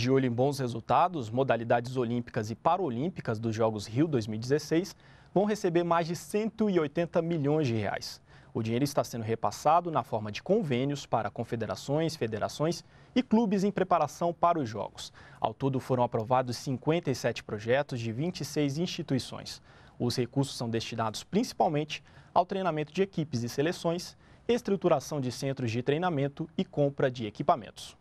De olho em bons resultados, modalidades olímpicas e paralímpicas dos Jogos Rio 2016 vão receber mais de 180 milhões de reais. O dinheiro está sendo repassado na forma de convênios para confederações, federações e clubes em preparação para os Jogos. Ao todo, foram aprovados 57 projetos de 26 instituições. Os recursos são destinados principalmente ao treinamento de equipes e seleções, estruturação de centros de treinamento e compra de equipamentos.